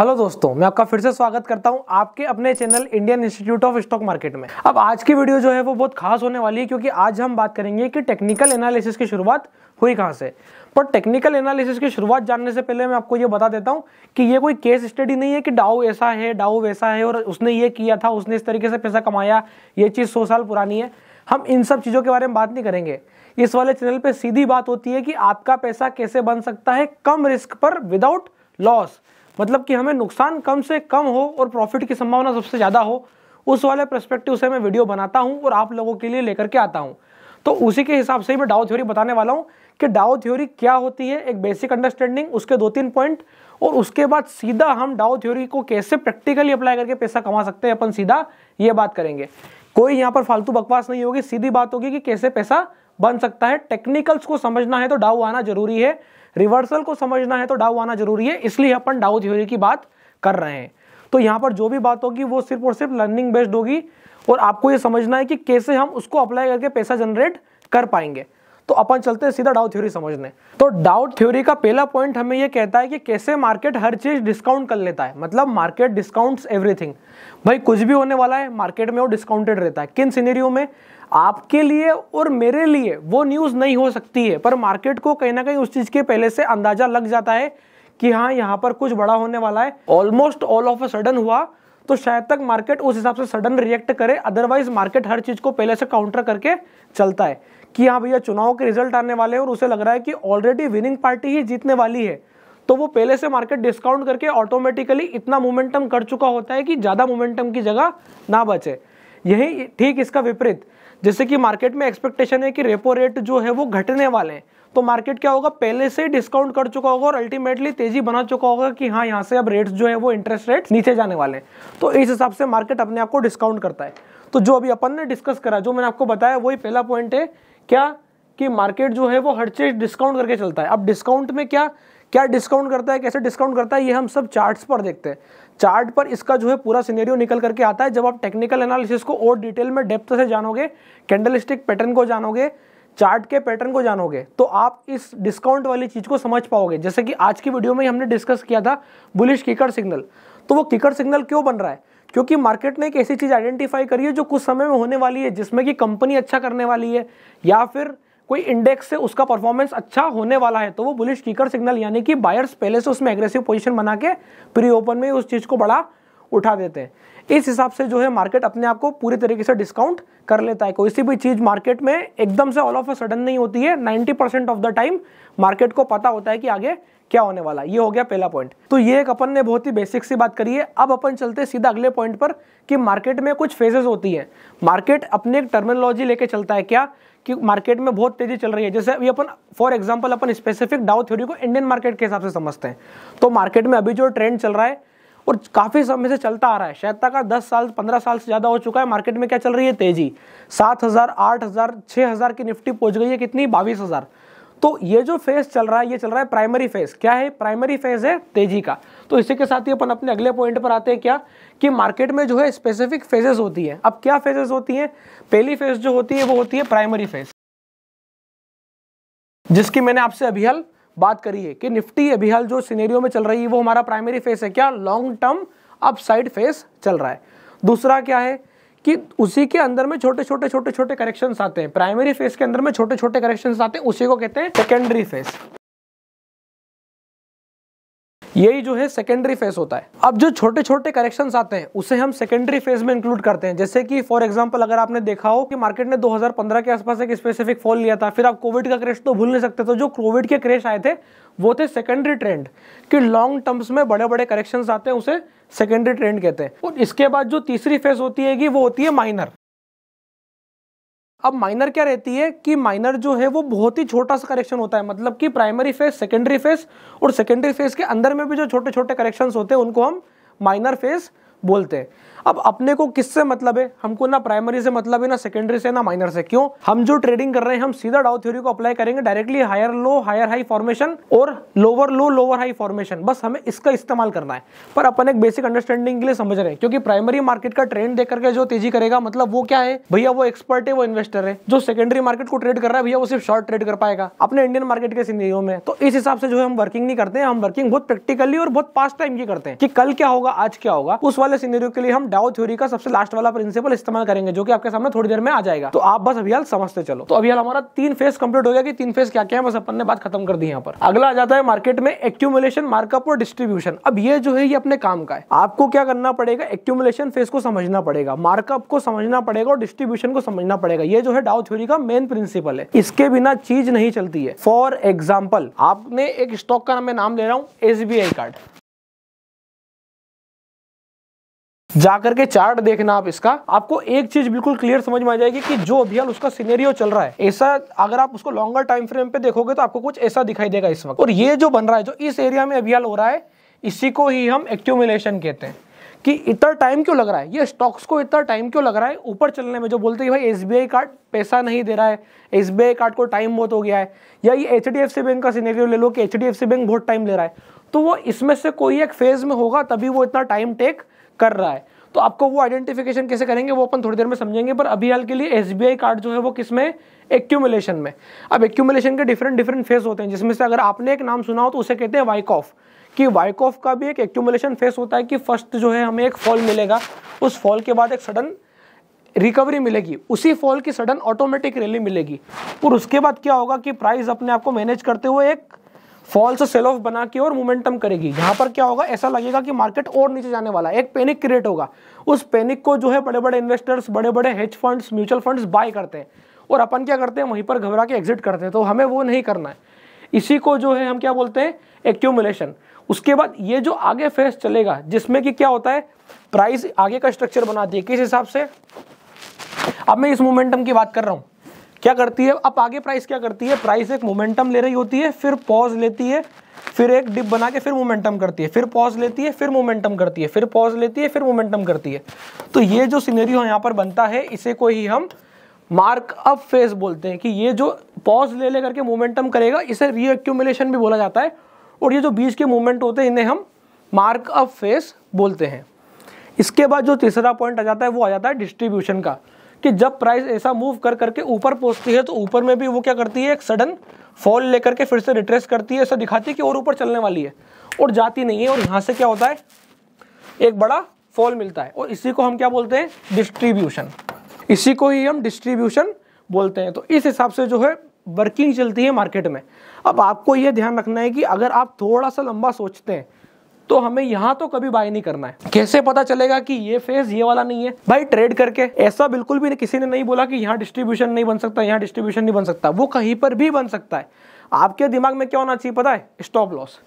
hello दोस्तों मैं आपका फिर से स्वागत करता हूं आपके अपने channel Indian institute of stock market में अब आज की वीडियो जो है वो बहुत खास होने वाली है क्योंकि आज हम बात करेंगे कि टेक्निकल एनालिसिस की शुरुआत हुई कहां से पर टेक्निकल एनालिसिस की शुरुआत जानने से पहले मैं आपको ये बता देता हूँ कि ये कोई केस स्टडी नहीं है कि डाउ ऐसा है डाउ वैसा है और उसने ये किया था उसने इस तरीके से पैसा कमाया ये चीज़ सौ साल पुरानी है हम इन सब चीज़ों के बारे में बात नहीं करेंगे इस वाले चैनल पर सीधी बात होती है कि आपका पैसा कैसे बन सकता है कम रिस्क पर विदाउट लॉस मतलब कि हमें नुकसान कम से कम हो और प्रॉफिट की संभावना सबसे ज़्यादा हो उस वाले परस्पेक्टिव से मैं वीडियो बनाता हूँ और आप लोगों के लिए लेकर के आता हूँ तो उसी के हिसाब से ही मैं डाओ थ्योरी बताने वाला हूँ कि डाओ थ्योरी क्या होती है एक बेसिक अंडरस्टैंडिंग उसके दो तीन पॉइंट और उसके बाद सीधा हम डाओ थ्योरी को कैसे प्रैक्टिकली अप्लाई करके पैसा कमा सकते हैं अपन सीधा ये बात करेंगे कोई यहाँ पर फालतू बकवास नहीं होगी सीधी बात होगी कि कैसे पैसा बन सकता है टेक्निकल्स को समझना है तो डाउ आना जरूरी है रिवर्सल को समझना है तो डाउ आना जरूरी है इसलिए अपन डाउ थ्योरी की बात कर रहे हैं तो यहाँ पर जो भी बात होगी वो सिर्फ और सिर्फ लर्निंग बेस्ड होगी और आपको ये समझना है कि कैसे हम उसको अप्लाई करके पैसा जनरेट कर पाएंगे तो अपन चलते हैं सीधा डाउट थ्योरी समझने तो डाउट थ्योरी का पहला पॉइंट हमें ये कहता है कि कैसे मार्केट हर चीज़ डिस्काउंट कर लेता है मतलब मार्केट डिस्काउंट्स एवरीथिंग भाई कुछ भी होने वाला है मार्केट में वो डिस्काउंटेड रहता है किन सीनेरियो में आपके लिए और मेरे लिए वो न्यूज़ नहीं हो सकती है पर मार्केट को कहीं ना कहीं उस चीज़ के पहले से अंदाजा लग जाता है कि हाँ यहाँ पर कुछ बड़ा होने वाला है almost all of a sudden हुआ तो शायद तक मार्केट उस हिसाब से सडन रिएक्ट करे अदरवाइज मार्केट हर चीज़ को पहले से काउंटर करके चलता है कि हाँ भैया चुनाव के रिजल्ट आने वाले हैं और उसे लग रहा है कि ऑलरेडी विनिंग पार्टी ही जीतने वाली है तो वो पहले से मार्केट डिस्काउंट करके ऑटोमेटिकली इतना मोमेंटम कर चुका होता है कि ज़्यादा मोमेंटम की जगह ना बचे यही ठीक इसका विपरीत जैसे कि मार्केट में एक्सपेक्टेशन है कि रेपो रेट जो है वो घटने वाले हैं तो मार्केट क्या होगा पहले से डिस्काउंट कर चुका होगा और अल्टीमेटली तेजी बना चुका होगा कि हाँ यहाँ से अब रेट्स जो है वो इंटरेस्ट रेट नीचे जाने वाले हैं तो इस हिसाब से मार्केट अपने आप को डिस्काउंट करता है तो जो अभी अपन ने डिस्कस करा जो मैंने आपको बताया वही पहला पॉइंट है क्या कि मार्केट जो है वो हर चीज डिस्काउंट करके चलता है अब डिस्काउंट में क्या क्या डिस्काउंट करता है कैसे डिस्काउंट करता है ये हम सब चार्ट्स पर देखते हैं चार्ट पर इसका जो है पूरा सिनेरियो निकल करके आता है जब आप टेक्निकल एनालिसिस को और डिटेल में डेप्थ से जानोगे कैंडलिस्टिक पैटर्न को जानोगे चार्ट के पैटर्न को जानोगे तो आप इस डिस्काउंट वाली चीज़ को समझ पाओगे जैसे कि आज की वीडियो में हमने डिस्कस किया था बुलिश किकर सिग्नल तो वो किकर सिग्नल क्यों बन रहा है क्योंकि मार्केट ने एक ऐसी चीज़ आइडेंटिफाई करी है जो कुछ समय में होने वाली है जिसमें कि कंपनी अच्छा करने वाली है या फिर कोई इंडेक्स से उसका परफॉर्मेंस अच्छा होने वाला है तो वो बुलिश कीकर सिग्नल यानी कि बायर्स पहले से उसमें एग्रेसिव पोजिशन बना के प्री ओपन में उस चीज़ को बड़ा उठा देते हैं इस हिसाब से जो है मार्केट अपने आप को पूरी तरीके से डिस्काउंट कर लेता है कोई सी भी चीज़ मार्केट में एकदम से ऑल ऑफ अ सडन नहीं होती है 90 percent of the time market को पता होता है कि आगे क्या होने वाला ये हो गया पहला पॉइंट तो ये एक अपन ने बहुत ही बेसिक सी बात करी है अब अपन चलते सीधा अगले पॉइंट पर कि मार्केट में कुछ फेजेस होती हैं मार्केट अपने एक टर्मिनोलॉजी लेके चलता है क्या कि मार्केट में बहुत तेजी चल रही है जैसे अभी अपन फॉर एग्जाम्पल अपन स्पेसिफिक डाउ थ्योरी को इंडियन मार्केट के हिसाब से समझते हैं तो मार्केट में अभी जो ट्रेंड चल रहा है और काफ़ी समय से चलता आ रहा है शायद तक का दस साल पंद्रह साल से ज़्यादा हो चुका है मार्केट में क्या चल रही है तेजी सात हज़ार आठ हज़ार छह हज़ार की निफ्टी पहुंच गई है कितनी बाईस हज़ार तो ये जो फेज चल रहा है ये चल रहा है प्राइमरी फेज क्या है प्राइमरी फेज है तेजी का तो इसी के साथ ही अपन अपने अगले पॉइंट पर आते हैं क्या कि मार्केट में जो है स्पेसिफिक फेजेस होती है अब क्या फेजेस होती हैं पहली फेज जो होती है वो होती है प्राइमरी फेज जिसकी मैंने आपसे अभी हल बात करी है कि निफ्टी अभी हल जो सिनेरियो में चल रही है वो हमारा प्राइमरी फेज है क्या लॉन्ग टर्म अपसाइड फेज चल रहा है दूसरा क्या है कि उसी के अंदर में छोटे छोटे छोटे छोटे करेक्शन आते हैं प्राइमरी फेज के अंदर में छोटे छोटे करेक्शन आते हैं उसी को कहते हैं सेकेंडरी फेज यही जो है सेकेंडरी फेज होता है अब जो छोटे छोटे करेक्शन आते हैं उसे हम सेकेंडरी फेज में इंक्लूड करते हैं जैसे कि फॉर एग्जाम्पल अगर आपने देखा हो कि मार्केट ने 2015 के आसपास एक स्पेसिफिक फॉल लिया था फिर आप कोविड का क्रेश तो भूल नहीं सकते तो जो कोविड के क्रेश आए थे वो थे सेकेंडरी ट्रेंड कि लॉन्ग टर्म्स में बड़े बड़े करेक्शन आते हैं उसे सेकेंडरी ट्रेंड कहते हैं और इसके बाद जो तीसरी फेज होती है वो होती है माइनर अब माइनर क्या रहती है कि माइनर जो है वो बहुत ही छोटा सा करेक्शन होता है मतलब कि प्राइमरी फेस सेकेंडरी फेस और सेकेंडरी फेस के अंदर में भी जो छोटे छोटे करेक्शंस होते हैं उनको हम माइनर फेस बोलते हैं अब अपने को किससे मतलब है हमको ना प्राइमरी से मतलब है ना सेकेंडरी से ना माइनर से क्यों हम जो ट्रेडिंग कर रहे हैं हम सीधा डाउ थ्योरी को अप्लाई करेंगे directly higher low higher high formation और lower low lower high formation बस हमें इसका इस्तेमाल करना है पर अपन एक बेसिक अंडरस्टैंडिंग के लिए समझ रहे हैं क्योंकि प्राइमरी मार्केट का ट्रेंड देख करके जो तेजी करेगा मतलब वो क्या है भैया वो एक्सपर्ट है वो इन्वेस्टर है जो सेकेंडरी मार्केट को ट्रेड कर रहा है भैया वो सिर्फ शॉर्ट ट्रेड कर पाएगा अपने इंडियन मार्केट के सीनियो में तो इस हिसाब से जो है हम वर्किंग नहीं करते हैं हम वर्किंग बहुत प्रैक्टिकली और बहुत पास्ट टाइम की करते हैं कि कल क्या होगा आज क्या होगा उस वाले वाले सीनेरियो के लिए हम डाउ थ्योरी का सबसे लास्ट वाला प्रिंसिपल इस्तेमाल करेंगे जो कि आपके सामने थोड़ी देर में आ जाएगा तो आप बस अभी हाल समझते चलो तो अभी हाल हमारा तीन फेज कंप्लीट हो गया कि तीन फेज क्या क्या है बस अपन ने बात खत्म कर दी यहाँ पर अगला आ जाता है मार्केट में एक्यूमुलेशन मार्कअप और डिस्ट्रीब्यूशन अब ये जो है ये अपने काम का है आपको क्या करना पड़ेगा एक्यूमुलेशन फेज को समझना पड़ेगा मार्कअप को समझना पड़ेगा और डिस्ट्रीब्यूशन को समझना पड़ेगा ये जो है डाउ थ्योरी का मेन प्रिंसिपल है इसके बिना चीज नहीं चलती है फॉर एग्जाम्पल आपने एक स्टॉक का मैं नाम ले रहा हूँ एस कार्ड जाकर के चार्ट देखना आप इसका आपको एक चीज बिल्कुल क्लियर समझ में आ जाएगी कि जो अभी उसका सिनेरियो चल रहा है ऐसा अगर आप उसको लॉन्गर टाइम फ्रेम पे देखोगे तो आपको कुछ ऐसा दिखाई देगा इस वक्त और ये जो बन रहा है जो इस एरिया में अभियान हो रहा है इसी को ही हम एक्यूमुलेशन कहते हैं कि इतना टाइम क्यों लग रहा है ये स्टॉक्स को इतना टाइम क्यों लग रहा है ऊपर चलने में जो बोलते हैं भाई एस कार्ड पैसा नहीं दे रहा है एस कार्ड को टाइम बहुत हो गया है या ये एच बैंक का सीनेरियो ले लो कि एच बैंक बहुत टाइम ले रहा है तो वो इसमें से कोई एक फेज में होगा तभी वो इतना टाइम टेक कर रहा है तो आपको वो आइडेंटिफिकेशन कैसे करेंगे वो अपन थोड़ी देर में समझेंगे पर अभी हाल के लिए एस कार्ड जो है वो किस में एक्यूमुलेशन में अब एक्यूमुलेशन के डिफरेंट डिफरेंट फेस होते हैं जिसमें से अगर आपने एक नाम सुना हो तो उसे कहते हैं वाइक ऑफ कि वाइक ऑफ का भी एक एक्यूमुलेशन फेस होता है कि फर्स्ट जो है हमें एक फॉल मिलेगा उस फॉल के बाद एक सडन रिकवरी मिलेगी उसी फॉल की सडन ऑटोमेटिक रैली मिलेगी और उसके बाद क्या होगा कि प्राइस अपने आप को मैनेज करते हुए एक फॉल्स सेल ऑफ बना के और मोमेंटम करेगी यहाँ पर क्या होगा ऐसा लगेगा कि मार्केट और नीचे जाने वाला है एक पैनिक क्रिएट होगा उस पैनिक को जो है बड़े बड़े इन्वेस्टर्स बड़े बड़े hedge funds mutual funds buy करते हैं और अपन क्या करते हैं वहीं पर घबरा के एग्जिट करते हैं तो हमें वो नहीं करना है इसी को जो है हम क्या बोलते हैं एक्यूमुलेशन उसके बाद ये जो आगे फेस चलेगा जिसमें कि क्या होता है प्राइस आगे का स्ट्रक्चर बनाती है किस हिसाब से अब मैं इस मोमेंटम की बात कर रहा हूँ क्या करती है अब आगे प्राइस क्या करती है प्राइस एक मोमेंटम ले रही होती है फिर पॉज लेती है फिर एक डिप बना के फिर मोमेंटम करती है फिर पॉज लेती है फिर मोमेंटम करती है फिर पॉज लेती है फिर मोमेंटम करती है तो ये जो हो यहाँ पर बनता है इसे को ही हम मार्क अप फेस बोलते हैं कि ये जो पॉज ले लेकर के मोमेंटम करेगा इसे रीअक्यूमुलेशन भी बोला जाता है और ये जो बीच के मूवमेंट होते हैं इन्हें हम मार्क अप फेस बोलते हैं इसके बाद जो तीसरा पॉइंट आ जाता है वो आ जाता है डिस्ट्रीब्यूशन का कि जब प्राइस ऐसा मूव कर करके ऊपर पहुंचती है तो ऊपर में भी वो क्या करती है एक सडन फॉल लेकर के फिर से रिट्रेस करती है ऐसा दिखाती है कि और ऊपर चलने वाली है और जाती नहीं है और यहाँ से क्या होता है एक बड़ा फॉल मिलता है और इसी को हम क्या बोलते हैं डिस्ट्रीब्यूशन इसी को ही हम डिस्ट्रीब्यूशन बोलते हैं तो इस हिसाब से जो है वर्किंग चलती है मार्केट में अब आपको यह ध्यान रखना है कि अगर आप थोड़ा सा लंबा सोचते हैं तो हमें यहाँ तो कभी बाय नहीं करना है कैसे पता चलेगा कि ये फेज ये वाला नहीं है भाई ट्रेड करके ऐसा बिल्कुल भी नहीं किसी ने नहीं बोला कि यहाँ डिस्ट्रीब्यूशन नहीं बन सकता यहाँ डिस्ट्रीब्यूशन नहीं बन सकता वो कहीं पर भी बन सकता है आपके दिमाग में क्या होना चाहिए पता है स्टॉप लॉस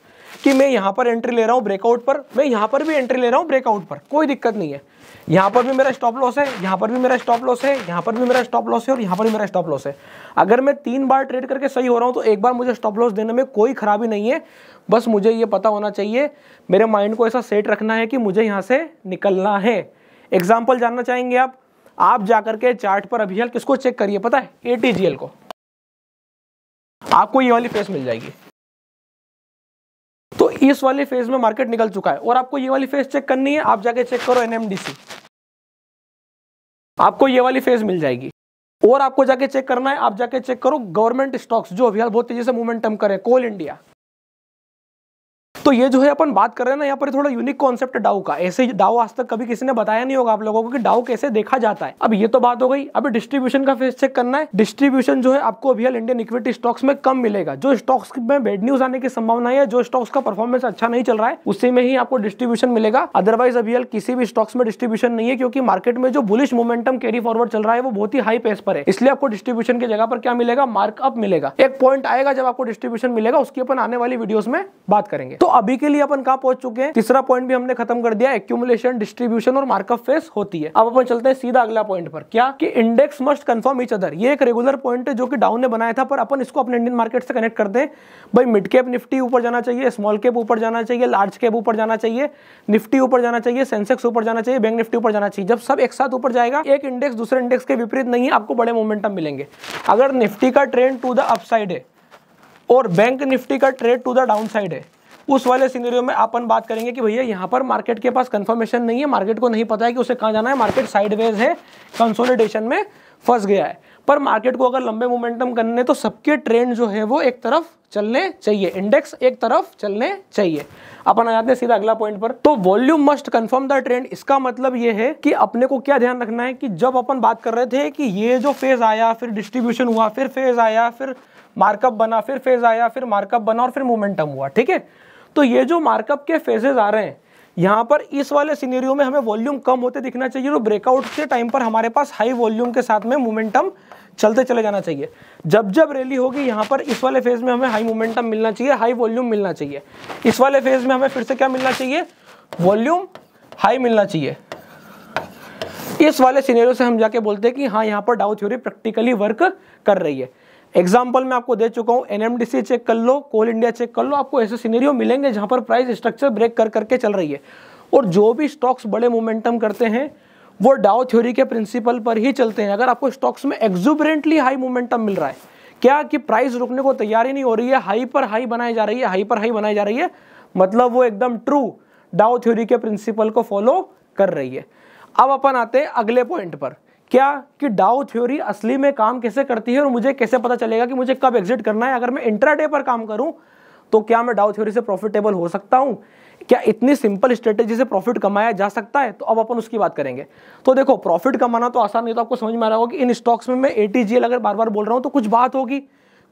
कि मैं यहां पर एंट्री ले रहा हूं ब्रेकआउट पर मैं यहां पर भी एंट्री ले रहा हूं ब्रेकआउट पर कोई दिक्कत नहीं है यहां पर भी मेरा स्टॉप लॉस है यहां पर भी मेरा स्टॉप लॉस है यहां पर भी मेरा स्टॉप लॉस है और यहां पर भी मेरा स्टॉप लॉस है अगर मैं तीन बार ट्रेड करके सही हो रहा हूं तो एक बार मुझे स्टॉप लॉस देने में कोई खराबी नहीं है बस मुझे ये पता होना चाहिए मेरे माइंड को ऐसा सेट रखना है कि मुझे यहाँ से निकलना है एग्जाम्पल जानना चाहेंगे आप आप जाकर के चार्ट पर अभी हाल किसको चेक करिए पता है ए को आपको ये वाली फेस मिल जाएगी इस वाले फेज में मार्केट निकल चुका है और आपको ये वाली फेज चेक करनी है आप जाके चेक करो एनएमडीसी आपको ये वाली फेज मिल जाएगी और आपको जाके चेक करना है आप जाके चेक करो गवर्नमेंट स्टॉक्स जो अभी बहुत तेजी से मूवमेंटम करें कोल इंडिया तो ये जो है अपन बात कर रहे हैं ना यहाँ पर थोड़ा यूनिक कॉन्सेप्ट डाउ का ऐसे डाउ आज तक कभी किसी ने बताया नहीं होगा आप लोगों को कि डाउ कैसे देखा जाता है अब ये तो बात हो गई अभी डिस्ट्रीब्यूशन का फेस चेक करना है डिस्ट्रीब्यूशन जो है आपको अभी इंडियन इक्विटी स्टॉक्स में कम मिलेगा जो स्टॉक्स में बेड न्यूज आने की संभावना है जो स्टॉक्स का परफॉर्मेंस अच्छा नहीं चल रहा है उसी में ही आपको डिस्ट्रीब्यूशन मिलेगा अदरवाइज अभी किसी भी स्टॉक्स में डिस्ट्रीब्यूशन नहीं है क्योंकि मार्केट में जो बुलिश मोमेंटम कैरी फॉरवर्ड चल रहा है वो बहुत ही हाई पेस पर है इसलिए आपको डिस्ट्रीब्यूशन की जगह पर क्या मिलेगा मार्कअप मिलेगा एक पॉइंट आएगा जब आपको डिस्ट्रीब्यूशन मिलेगा उसकी अपन आने वाली वीडियोस में बात करेंगे तो अभी के लिए अपन कहा पहुंच चुके हैं तीसरा पॉइंट भी हमने खत्म कर दिया एक्यूमुलेशन डिस्ट्रीब्यूशन और मार्कअप फेस होती है अब अपन चलते हैं सीधा अगला पॉइंट पर क्या कि index must confirm each other ये एक रेगुलर पॉइंट है जो कि डाउन ने बनाया था पर अपन इसको अपने इंडियन मार्केट से कनेक्ट करते हैं भाई मिड कैप निफ्टी ऊपर जाना चाहिए स्मॉल कैप ऊपर जाना चाहिए लार्ज कैप ऊपर जाना चाहिए निफ्टी ऊपर जाना चाहिए सेंसेक्स ऊपर जाना चाहिए बैंक निफ्टी ऊपर जाना चाहिए जब सब एक साथ ऊपर जाएगा एक इंडेक्स दूसरे इंडेक्स के विपरीत नहीं है आपको बड़े मोमेंटम मिलेंगे अगर निफ्टी का ट्रेंड टू द अपसाइड है और बैंक निफ्टी का trade to the downside है उस वाले सिनेरियो में अपन बात करेंगे कि भैया यहाँ पर मार्केट के पास कंफर्मेशन नहीं है मार्केट को नहीं पता है कि उसे कहाँ जाना है मार्केट साइडवेज है कंसोलिडेशन में फंस गया है पर मार्केट को अगर लंबे मोमेंटम करने तो सबके ट्रेंड जो है वो एक तरफ चलने चाहिए इंडेक्स एक तरफ चलने चाहिए अपन आ जाते हैं सीधा अगला पॉइंट पर तो volume must confirm the trend इसका मतलब ये है कि अपने को क्या ध्यान रखना है कि जब अपन बात कर रहे थे कि ये जो फेज आया फिर डिस्ट्रीब्यूशन हुआ फिर फेज आया फिर मार्कअप बना फिर फेज आया फिर मार्कअप बना और फिर मोमेंटम हुआ ठीक है तो ये जो मार्कअप के फेजेज आ रहे हैं यहाँ पर इस वाले सीनेरियो में हमें वॉल्यूम कम होते दिखना चाहिए तो ब्रेकआउट के टाइम पर हमारे पास हाई वॉल्यूम के साथ में मोमेंटम चलते चले जाना चाहिए जब जब रैली होगी यहाँ पर इस वाले फेज में हमें हाई मोमेंटम मिलना चाहिए हाई वॉल्यूम मिलना चाहिए इस वाले फेज में हमें फिर से क्या मिलना चाहिए वॉल्यूम हाई मिलना चाहिए इस वाले सीनेरियो से हम जाके बोलते हैं कि हाँ यहाँ पर डाउ थ्योरी प्रैक्टिकली वर्क कर रही है एग्जाम्पल मैं आपको दे चुका हूँ एनएमडीसी चेक कर लो कोल इंडिया चेक कर लो आपको ऐसे सीनेरियो मिलेंगे जहाँ पर प्राइस स्ट्रक्चर ब्रेक कर करके चल रही है और जो भी स्टॉक्स बड़े मोमेंटम करते हैं वो डाउ थ्योरी के प्रिंसिपल पर ही चलते हैं अगर आपको स्टॉक्स में एग्जुबरेंटली हाई मोमेंटम मिल रहा है क्या कि प्राइस रुकने को तैयारी नहीं हो रही है हाई पर हाई बनाई जा रही है हाई पर हाई बनाई जा रही है मतलब वो एकदम ट्रू डाओ थ्योरी के प्रिंसिपल को फॉलो कर रही है अब अपन आते हैं अगले पॉइंट पर क्या कि डाउ थ्योरी असली में काम कैसे करती है और मुझे कैसे पता चलेगा कि मुझे कब एग्जिट करना है अगर मैं इंट्राडे पर काम करूं तो क्या मैं डाउ थ्योरी से प्रॉफिटेबल हो सकता हूं क्या इतनी सिंपल स्ट्रेटेजी से प्रॉफिट कमाया जा सकता है तो अब अपन उसकी बात करेंगे तो देखो प्रॉफिट कमाना तो आसान नहीं तो आपको समझ में आ रहा होगा कि इन स्टॉक्स में मैं एटीजीएल अगर बार बार बोल रहा हूँ तो कुछ बात होगी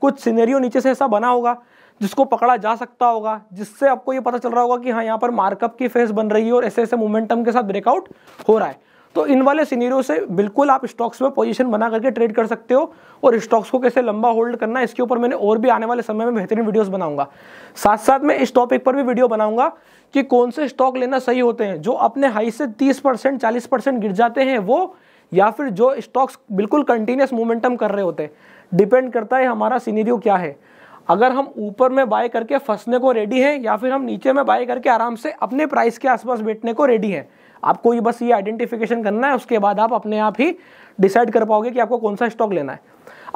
कुछ सीनेरियो नीचे से ऐसा बना होगा जिसको पकड़ा जा सकता होगा जिससे आपको ये पता चल रहा होगा कि हाँ यहाँ पर मार्कअप की फेस बन रही है और ऐसे ऐसे मोमेंटम के साथ ब्रेकआउट हो रहा है तो इन वाले सिनेरियो से बिल्कुल आप स्टॉक्स में पोजीशन बना करके ट्रेड कर सकते हो और स्टॉक्स को कैसे लंबा होल्ड करना है इसके ऊपर मैंने और भी आने वाले समय में बेहतरीन वीडियोस बनाऊंगा साथ साथ में इस टॉपिक पर भी वीडियो बनाऊंगा कि कौन से स्टॉक लेना सही होते हैं जो अपने हाई से तीस परसेंट चालीस परसेंट गिर जाते हैं वो या फिर जो स्टॉक्स बिल्कुल कंटिन्यूस मोमेंटम कर रहे होते हैं डिपेंड करता है हमारा सीनियरियो क्या है अगर हम ऊपर में बाय करके फंसने को रेडी हैं या फिर हम नीचे में बाय करके आराम से अपने प्राइस के आसपास बैठने को रेडी हैं आपको ये बस ये आइडेंटिफिकेशन करना है उसके बाद आप अपने आप ही डिसाइड कर पाओगे कि आपको कौन सा स्टॉक लेना है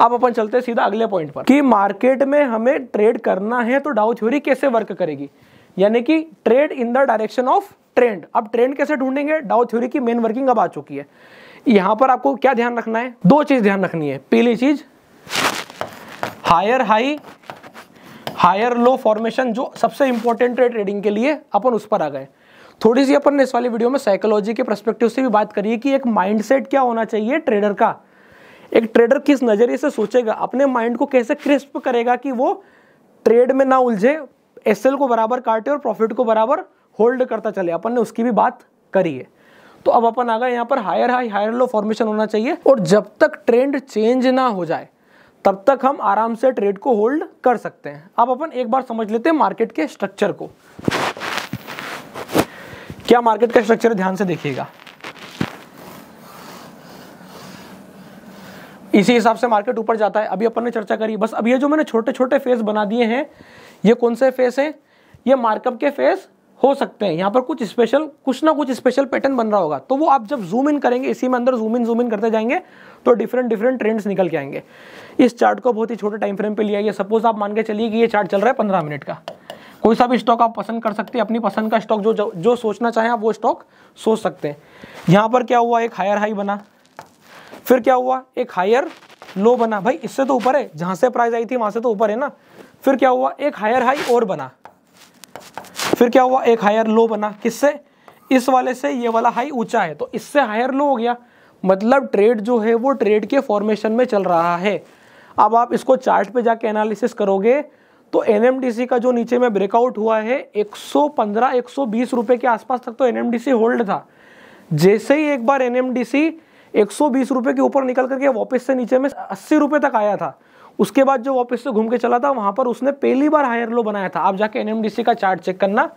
अब अपन चलते हैं सीधा अगले पॉइंट पर कि मार्केट में हमें ट्रेड करना है तो डाउ थ्योरी कैसे वर्क करेगी यानी कि trade in the direction of trend अब ट्रेंड कैसे ढूंढेंगे डाउ थ्योरी की मेन वर्किंग अब आ चुकी है यहां पर आपको क्या ध्यान रखना है दो चीज ध्यान रखनी है पहली चीज higher high higher low formation जो सबसे इंपॉर्टेंट है ट्रेडिंग के लिए अपन उस पर आ गए थोड़ी सी अपन ने इस वाली वीडियो में साइकोलॉजी के परस्पेक्टिव से भी बात करिए कि एक माइंडसेट क्या होना चाहिए ट्रेडर का एक ट्रेडर किस नज़रिए से सोचेगा अपने माइंड को कैसे क्रिस्प करेगा कि वो ट्रेड में ना उलझे एस को बराबर काटे और प्रॉफिट को बराबर होल्ड करता चले अपन ने उसकी भी बात करी है तो अब अपन आ गए यहाँ पर higher high higher low formation होना चाहिए और जब तक ट्रेंड चेंज ना हो जाए तब तक हम आराम से ट्रेड को होल्ड कर सकते हैं अब अपन एक बार समझ लेते हैं मार्केट के स्ट्रक्चर को क्या मार्केट का स्ट्रक्चर है ध्यान से देखिएगा इसी हिसाब से मार्केट ऊपर जाता है अभी अपन ने चर्चा करी बस अब ये जो मैंने छोटे छोटे फेस बना दिए हैं ये कौन से फेस है ये मार्कअप के फेस हो सकते हैं यहाँ पर कुछ स्पेशल कुछ ना कुछ स्पेशल पैटर्न बन रहा होगा तो वो आप जब जूम इन करेंगे इसी में अंदर जूम इन जूम इन करते जाएंगे तो डिफरेंट डिफरेंट ट्रेंड्स निकल के आएंगे इस चार्ट को बहुत ही छोटे टाइम फ्रेम पे लिया गया सपोज आप मान के चलिए कि ये चार्ट चल रहा है पंद्रह मिनट का कोई सा भी स्टॉक आप पसंद कर सकते हैं अपनी पसंद का स्टॉक जो जो सोचना चाहें आप वो स्टॉक सोच सकते हैं यहाँ पर क्या हुआ एक हायर हाई बना फिर क्या हुआ एक हायर लो बना भाई इससे तो ऊपर है जहाँ से प्राइस आई थी वहाँ से तो ऊपर है ना फिर क्या हुआ एक हायर हाई और बना फिर क्या हुआ एक हायर लो बना किससे इस वाले से ये वाला हाई ऊंचा है तो इससे हायर लो हो गया मतलब ट्रेड जो है वो ट्रेड के फॉर्मेशन में चल रहा है अब आप इसको चार्ट पे जाके एनालिसिस करोगे तो एनएमडीसी का जो नीचे में ब्रेकआउट हुआ है 115 120 रुपए के आसपास तक तो एनएमडीसी होल्ड था जैसे ही एक बार एनएमडीसी 120 रुपए के ऊपर निकल करके वापस से नीचे में अस्सी रुपए तक आया था उसके बाद जो वापस से घूम के चला था वहां पर उसने पहली बार हायर लो बनाया था आप जाके एनएमडीसी का चार्ट चेक करना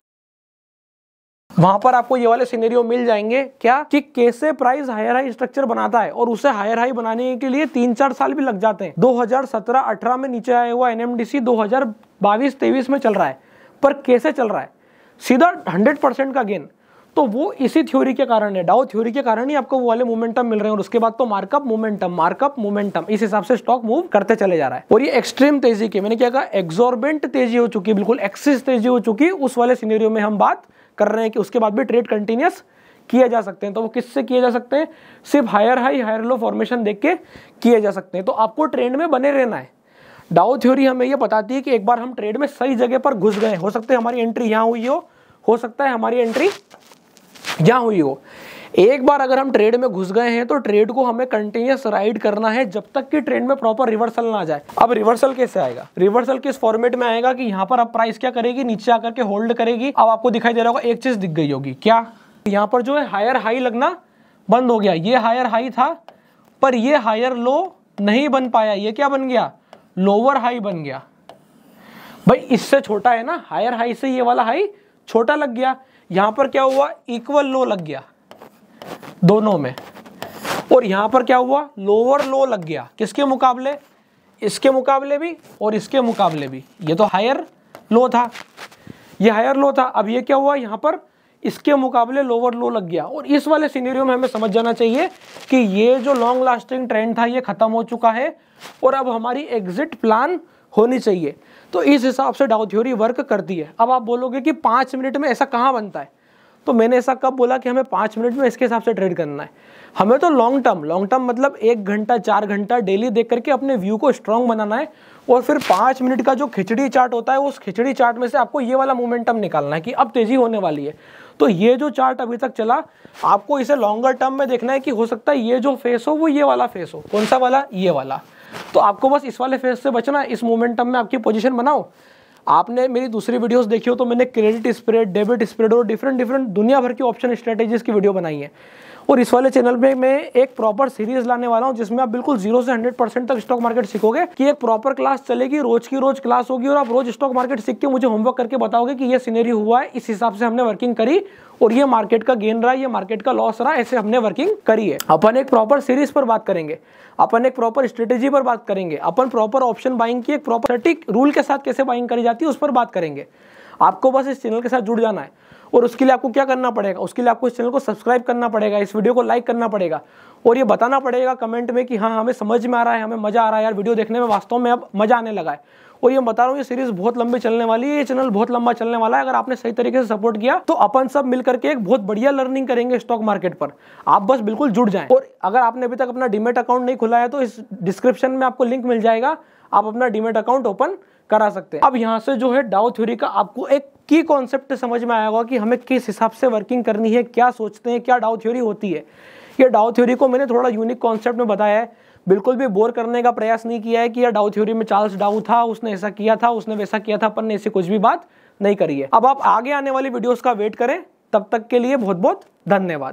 वहां पर आपको ये वाले सिनेरियो मिल जाएंगे क्या कि कैसे प्राइस हायर हाई स्ट्रक्चर बनाता है और उसे हायर हाई बनाने के लिए तीन चार साल भी लग जाते हैं 2017-18 में नीचे आया हुआ एनएमडीसी 2022-23 में चल रहा है पर कैसे चल रहा है सीधा 100 परसेंट का गेन तो वो इसी थ्योरी के कारण है डाउ थ्योरी के कारण ही आपको वो वाले मोमेंटम मिल रहे हैं और उसके बाद तो मार्कअप मोमेंटम मार्कअप मोमेंटम इस हिसाब से स्टॉक मूव करते चले जा रहा है और ये एक्सट्रीम तेजी के मैंने क्या कहा एग्जॉर्बेंट तेजी हो चुकी है बिल्कुल एक्सिस तेजी हो चुकी उस वाले सीनेरियो में हम बात कर रहे हैं कि उसके बाद भी ट्रेड कंटिन्यूस किए जा सकते हैं तो वो किससे किए जा सकते हैं सिर्फ higher high higher low formation देख के किए जा सकते हैं तो आपको ट्रेंड में बने रहना है डाउ थ्योरी हमें ये बताती है कि एक बार हम ट्रेड में सही जगह पर घुस गए हो सकते हैं हमारी एंट्री यहाँ हुई हो हो सकता है हमारी एंट्री यहाँ हुई हो एक बार अगर हम ट्रेड में घुस गए हैं तो ट्रेड को हमें कंटिन्यूस राइड करना है जब तक कि ट्रेड में प्रॉपर रिवर्सल ना जाए अब रिवर्सल कैसे आएगा रिवर्सल किस फॉर्मेट में आएगा कि यहाँ पर अब प्राइस क्या करेगी नीचे आकर के होल्ड करेगी अब आपको दिखाई दे रहा होगा एक चीज दिख गई होगी क्या यहाँ पर जो है हायर हाई लगना बंद हो गया ये हायर हाई था पर यह हायर लो नहीं बन पाया ये क्या बन गया लोअर हाई बन गया भाई इससे छोटा है ना हायर हाई से ये वाला हाई छोटा लग गया यहाँ पर क्या हुआ इक्वल लो लग गया दोनों में और यहां पर क्या हुआ लोअर लो लग गया किसके मुकाबले इसके मुकाबले भी और इसके मुकाबले भी ये तो हायर लो था ये हायर लो था अब ये क्या हुआ यहां पर इसके मुकाबले लोअर लो लग गया और इस वाले सीनेरियो में हमें समझ जाना चाहिए कि ये जो लॉन्ग लास्टिंग ट्रेंड था ये ख़त्म हो चुका है और अब हमारी एग्जिट प्लान होनी चाहिए तो इस हिसाब से डाउ थ्योरी वर्क करती है अब आप बोलोगे कि पांच मिनट में ऐसा कहाँ बनता है तो मैंने ऐसा कब बोला कि हमें पाँच मिनट में इसके हिसाब से ट्रेड करना है हमें तो लॉन्ग टर्म लॉन्ग टर्म मतलब एक घंटा चार घंटा डेली देख करके अपने व्यू को स्ट्रांग बनाना है और फिर पाँच मिनट का जो खिचड़ी चार्ट होता है उस खिचड़ी चार्ट में से आपको ये वाला मोमेंटम निकालना है कि अब तेज़ी होने वाली है तो ये जो चार्ट अभी तक चला आपको इसे लॉन्गर टर्म में देखना है कि हो सकता है ये जो फेस हो वो ये वाला फेस हो कौन सा वाला ये वाला तो आपको बस इस वाले फेस से बचना है इस मोमेंटम में आपकी पोजिशन बनाओ आपने मेरी दूसरी वीडियोस देखी हो तो मैंने क्रेडिट स्प्रेड डेबिट स्प्रेड और डिफरेंट डिफरेंट दुनिया भर की ऑप्शन स्ट्रेटेजीज की वीडियो बनाई है और इस वाले चैनल में मैं एक प्रॉपर सीरीज लाने वाला हूँ जिसमें आप बिल्कुल जीरो से हंड्रेड परसेंट तक स्टॉक मार्केट सीखोगे कि एक प्रॉपर क्लास चलेगी रोज की रोज क्लास होगी और आप रोज स्टॉक मार्केट सीख के मुझे होमवर्क करके बताओगे कि ये सीनरी हुआ है इस हिसाब से हमने वर्किंग करी और ये मार्केट का गेन रहा ये मार्केट का लॉस रहा ऐसे हमने वर्किंग करी है अपन एक प्रॉपर सीरीज पर बात करेंगे अपन एक प्रॉपर स्ट्रेटेजी पर बात करेंगे अपन प्रॉपर ऑप्शन बाइंग की एक प्रॉपर सटीक रूल के साथ कैसे बाइंग करी जाती है उस पर बात करेंगे आपको बस इस चैनल के साथ जुड़ जाना है और उसके लिए आपको क्या करना पड़ेगा उसके लिए आपको इस चैनल को सब्सक्राइब करना पड़ेगा इस वीडियो को लाइक करना पड़ेगा और ये बताना पड़ेगा कमेंट में कि हाँ हमें समझ में आ रहा है हमें मज़ा आ रहा है यार वीडियो देखने में वास्तव में अब मज़ा आने लगा है और ये बता रहा हूँ ये सीरीज बहुत लंबी चलने वाली है ये चैनल बहुत लंबा चलने वाला है अगर आपने सही तरीके से सपोर्ट किया तो अपन सब मिलकर के एक बहुत बढ़िया लर्निंग करेंगे स्टॉक मार्केट पर आप बस बिल्कुल जुड़ जाएं और अगर आपने अभी तक अपना डीमेट अकाउंट नहीं खुला है तो इस डिस्क्रिप्शन में आपको लिंक मिल जाएगा आप अपना डीमेट अकाउंट ओपन करा सकते हैं अब यहाँ से जो है डाउ थ्योरी का आपको एक की कॉन्सेप्ट समझ में आएगा कि हमें किस हिसाब से वर्किंग करनी है क्या सोचते हैं क्या डाउ थ्योरी होती है ये डाउ थ्योरी को मैंने थोड़ा यूनिक कॉन्सेप्ट में बताया है बिल्कुल भी बोर करने का प्रयास नहीं किया है कि यह डाउ थ्योरी में चार्ल्स डाउ था उसने ऐसा किया था उसने वैसा किया था अपन ने ऐसी कुछ भी बात नहीं करी है अब आप आगे आने वाली वीडियोस का वेट करें तब तक के लिए बहुत बहुत धन्यवाद